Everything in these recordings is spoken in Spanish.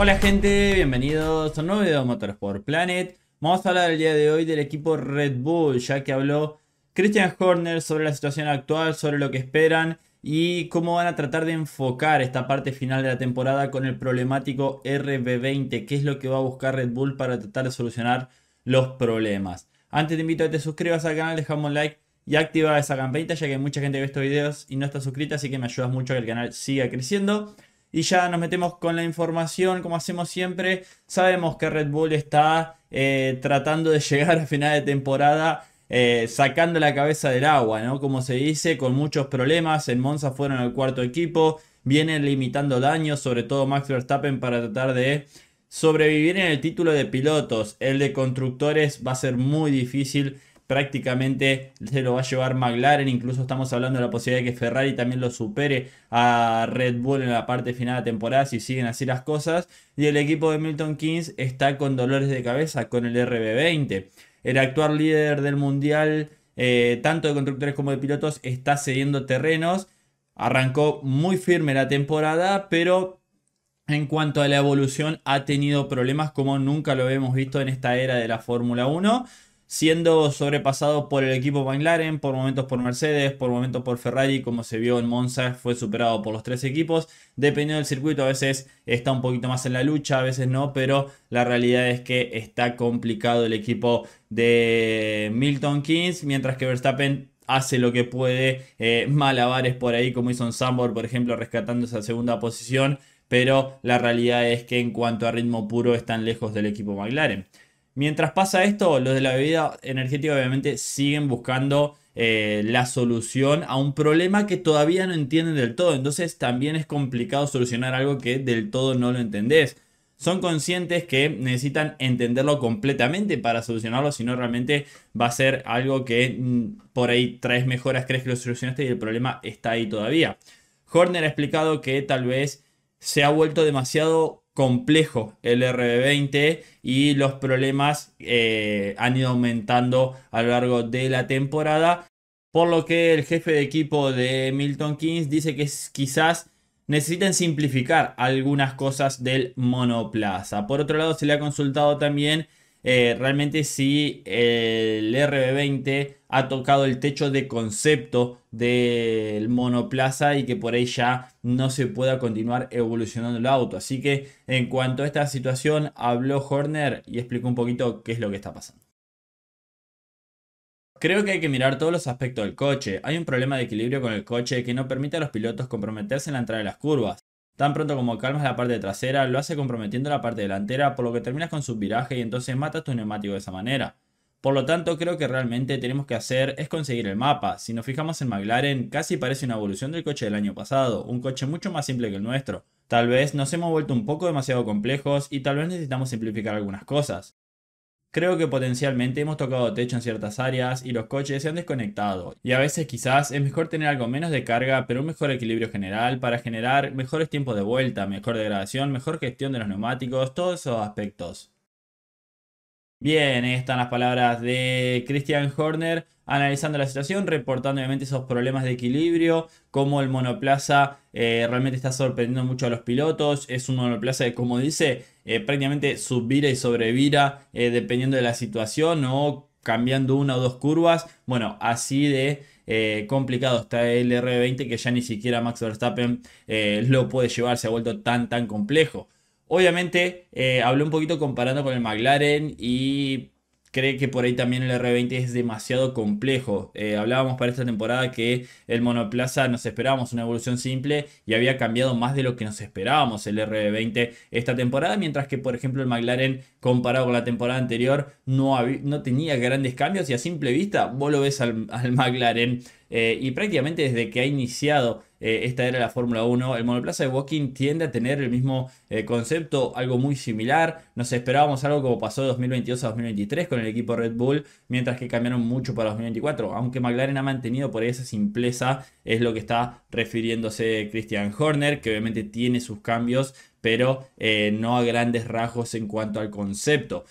Hola gente, bienvenidos a un nuevo video de Motorsport Planet. Vamos a hablar el día de hoy del equipo Red Bull, ya que habló Christian Horner sobre la situación actual, sobre lo que esperan y cómo van a tratar de enfocar esta parte final de la temporada con el problemático RB20, Que es lo que va a buscar Red Bull para tratar de solucionar los problemas. Antes te invito a que te suscribas al canal, dejamos un like y activa esa campanita ya que mucha gente ve estos videos y no está suscrita, así que me ayudas mucho a que el canal siga creciendo. Y ya nos metemos con la información, como hacemos siempre. Sabemos que Red Bull está eh, tratando de llegar a final de temporada eh, sacando la cabeza del agua, ¿no? Como se dice, con muchos problemas. En Monza fueron al cuarto equipo. Vienen limitando daños, sobre todo Max Verstappen, para tratar de sobrevivir en el título de pilotos. El de constructores va a ser muy difícil prácticamente se lo va a llevar McLaren. Incluso estamos hablando de la posibilidad de que Ferrari también lo supere a Red Bull en la parte final de la temporada si siguen así las cosas. Y el equipo de Milton Keynes está con dolores de cabeza con el RB20. El actual líder del mundial, eh, tanto de constructores como de pilotos, está cediendo terrenos. Arrancó muy firme la temporada, pero en cuanto a la evolución, ha tenido problemas como nunca lo hemos visto en esta era de la Fórmula 1 siendo sobrepasado por el equipo McLaren, por momentos por Mercedes, por momentos por Ferrari, como se vio en Monza, fue superado por los tres equipos. Dependiendo del circuito, a veces está un poquito más en la lucha, a veces no, pero la realidad es que está complicado el equipo de Milton Keynes, mientras que Verstappen hace lo que puede, eh, malabares por ahí, como hizo en Sambor, por ejemplo, rescatando esa segunda posición. Pero la realidad es que en cuanto a ritmo puro están lejos del equipo McLaren. Mientras pasa esto, los de la bebida energética obviamente siguen buscando eh, la solución a un problema que todavía no entienden del todo. Entonces también es complicado solucionar algo que del todo no lo entendés. Son conscientes que necesitan entenderlo completamente para solucionarlo, si no realmente va a ser algo que mm, por ahí traes mejoras, crees que lo solucionaste y el problema está ahí todavía. Horner ha explicado que tal vez se ha vuelto demasiado complejo el RB20 y los problemas eh, han ido aumentando a lo largo de la temporada. Por lo que el jefe de equipo de Milton Keynes dice que quizás necesiten simplificar algunas cosas del monoplaza. Por otro lado, se le ha consultado también eh, realmente si el RB20 ha tocado el techo de concepto del monoplaza y que por ahí ya no se pueda continuar evolucionando el auto. Así que en cuanto a esta situación, habló Horner y explicó un poquito qué es lo que está pasando. Creo que hay que mirar todos los aspectos del coche. Hay un problema de equilibrio con el coche que no permite a los pilotos comprometerse en la entrada de las curvas. Tan pronto como calmas la parte trasera, lo hace comprometiendo la parte delantera, por lo que terminas con su viraje y entonces matas tu neumático de esa manera. Por lo tanto, creo que realmente tenemos que hacer es conseguir el mapa. Si nos fijamos en McLaren, casi parece una evolución del coche del año pasado, un coche mucho más simple que el nuestro. Tal vez nos hemos vuelto un poco demasiado complejos y tal vez necesitamos simplificar algunas cosas. Creo que potencialmente hemos tocado techo en ciertas áreas y los coches se han desconectado, y a veces quizás es mejor tener algo menos de carga pero un mejor equilibrio general para generar mejores tiempos de vuelta, mejor degradación, mejor gestión de los neumáticos, todos esos aspectos. Bien, están las palabras de Christian Horner analizando la situación, reportando obviamente esos problemas de equilibrio, cómo el monoplaza eh, realmente está sorprendiendo mucho a los pilotos, es un monoplaza de como dice eh, prácticamente subvira y sobrevira eh, dependiendo de la situación o cambiando una o dos curvas. Bueno, así de eh, complicado está el R20 que ya ni siquiera Max Verstappen lo puede llevar, se ha vuelto tan tan complejo. Obviamente hablé un poquito comparando con el McLaren y cree que por ahí también el R20 es demasiado complejo. Eh, hablábamos para esta temporada que el monoplaza nos esperábamos una evolución simple y había cambiado más de lo que nos esperábamos el R20 esta temporada, mientras que por ejemplo el McLaren comparado con la temporada anterior no, no tenía grandes cambios y a simple vista vos lo ves al, al McLaren eh, y prácticamente desde que ha iniciado eh, esta era la Fórmula 1, el monoplaza de Walking tiende a tener el mismo eh, concepto, algo muy similar. Nos esperábamos algo como pasó de 2022 a 2023 con el equipo Red Bull, mientras que cambiaron mucho para 2024. Aunque McLaren ha mantenido por ahí esa simpleza, es lo que está refiriéndose Christian Horner, que obviamente tiene sus cambios, pero no a grandes rasgos en cuanto al concepto.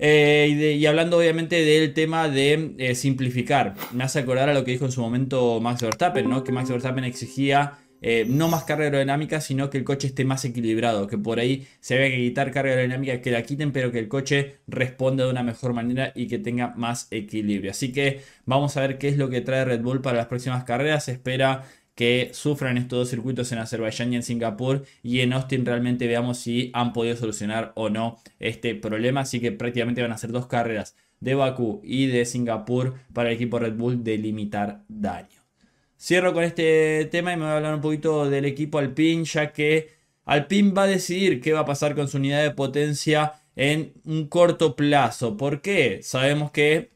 Eh, y, hablando obviamente del tema de eh, simplificar, me hace acordar a lo que dijo en su momento Max Verstappen, ¿no? que Max Verstappen exigía eh, no más carga aerodinámica, sino que el coche esté más equilibrado, que por ahí se vea que quitar carga aerodinámica, que la quiten, pero que el coche responda de una mejor manera y que tenga más equilibrio. Así que vamos a ver qué es lo que trae Red Bull para las próximas carreras. Se espera que sufran estos dos circuitos en Azerbaiyán y en Singapur y en Austin realmente veamos si han podido solucionar o no este problema. Así que prácticamente van a ser dos carreras de Bakú y de Singapur para el equipo Red Bull de limitar daño. Cierro con este tema y me voy a hablar un poquito del equipo Alpine, ya que Alpine va a decidir qué va a pasar con su unidad de potencia en un corto plazo. ¿Por qué? Sabemos que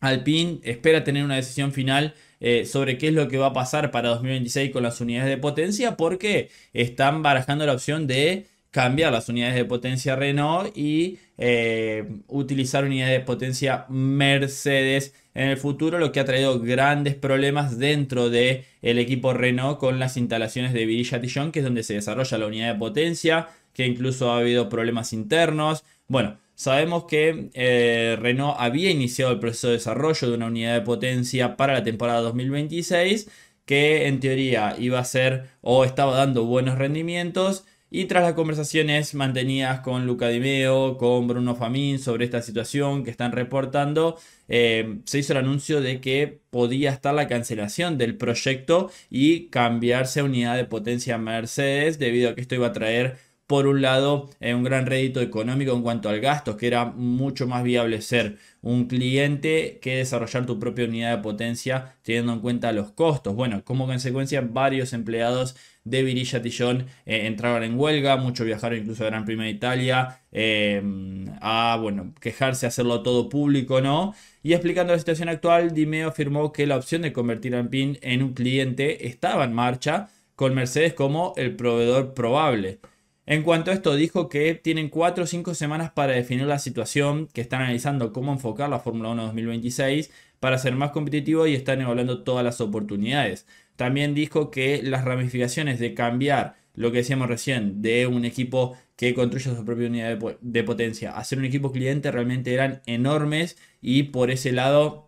Alpine espera tener una decisión final eh, sobre qué es lo que va a pasar para 2026 con las unidades de potencia, porque están barajando la opción de cambiar las unidades de potencia Renault y eh, utilizar unidades de potencia Mercedes en el futuro, lo que ha traído grandes problemas dentro del el equipo Renault con las instalaciones de virilla que es donde se desarrolla la unidad de potencia, que incluso ha habido problemas internos. Bueno, Sabemos que eh, Renault había iniciado el proceso de desarrollo de una unidad de potencia para la temporada 2026 que en teoría iba a ser o estaba dando buenos rendimientos y tras las conversaciones mantenidas con Luca Di Meo, con Bruno Famín sobre esta situación que están reportando, eh, se hizo el anuncio de que podía estar la cancelación del proyecto y cambiarse a unidad de potencia Mercedes debido a que esto iba a traer por un lado eh, un gran rédito económico en cuanto al gasto, que era mucho más viable ser un cliente que desarrollar tu propia unidad de potencia teniendo en cuenta los costos. Bueno, como consecuencia varios empleados de Virilla Tillón eh, entraban en huelga, muchos viajaron incluso a Gran Prima de Italia em, a bueno, quejarse, hacerlo todo público, ¿no? Y explicando la situación actual, Dimeo afirmó que la opción de convertir a Pin en un cliente estaba en marcha con Mercedes como el proveedor probable. En cuanto a esto, dijo que tienen 4 o 5 semanas para definir la situación, que están analizando cómo enfocar la Fórmula 1 2026 para ser más competitivo y están evaluando todas las oportunidades. También dijo que las ramificaciones de cambiar lo que decíamos recién, de un equipo que construye su propia unidad de, potencia a ser un equipo cliente realmente eran enormes y por ese lado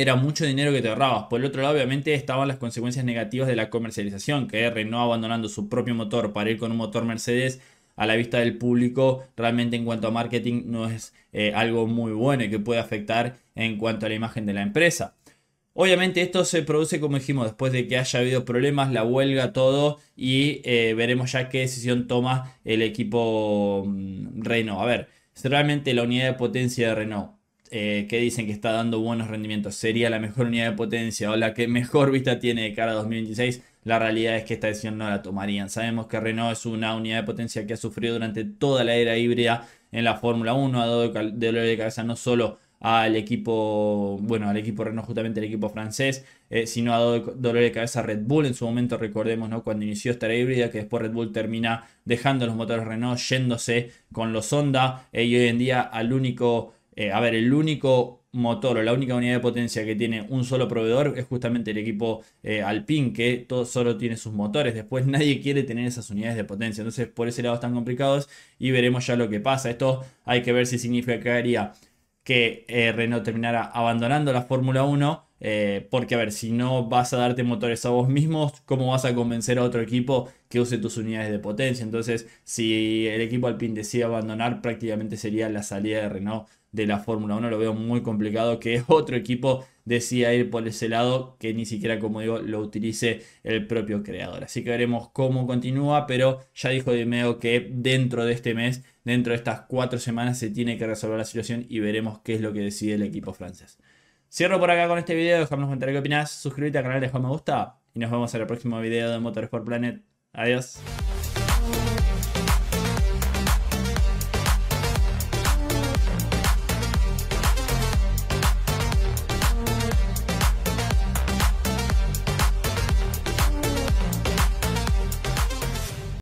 era mucho dinero que te ahorrabas. Por el otro lado, obviamente, estaban las consecuencias negativas de la comercialización, que Renault abandonando su propio motor para ir con un motor Mercedes a la vista del público, realmente en cuanto a marketing no es eh, algo muy bueno y que puede afectar en cuanto a la imagen de la empresa. Obviamente esto se produce, como dijimos, después de que haya habido problemas, la huelga, todo, y eh, veremos ya qué decisión toma el equipo mm, Renault. A ver, realmente la unidad de potencia de Renault eh, que dicen que está dando buenos rendimientos, sería la mejor unidad de potencia o la que mejor vista tiene de cara a 2026, la realidad es que esta decisión no la tomarían. Sabemos que Renault es una unidad de potencia que ha sufrido durante toda la era híbrida en la Fórmula 1, ha dado dolor de cabeza no solo al equipo, bueno, al equipo Renault, justamente el equipo francés, eh, sino ha dado dolor de cabeza a Red Bull en su momento, recordemos, ¿no? Cuando inició esta era híbrida, que después Red Bull termina dejando los motores Renault, yéndose con los Honda, eh, y hoy en día al único eh, a ver, el único motor o la única unidad de potencia que tiene un solo proveedor es justamente el equipo eh, Alpine, que todo, solo tiene sus motores. Después nadie quiere tener esas unidades de potencia. Entonces, por ese lado están complicados y veremos ya lo que pasa. Esto hay que ver si significaría que eh, Renault terminara abandonando la Fórmula 1. porque, a ver, si no vas a darte motores a vos mismos, ¿cómo vas a convencer a otro equipo que use tus unidades de potencia? Entonces, si el equipo Alpine decide abandonar, prácticamente sería la salida de Renault de la Fórmula 1. Lo veo muy complicado que otro equipo decida ir por ese lado que ni siquiera, como digo, lo utilice el propio creador. Así que veremos cómo continúa, pero ya dijo Dimeo que dentro de este mes, dentro de estas cuatro semanas, se tiene que resolver la situación y veremos qué es lo que decide el equipo francés. Cierro por acá con este video, dejamos un comentario qué opinas suscríbete al canal, deja me gusta y nos vemos en el próximo video de Motorsport Planet. Adiós.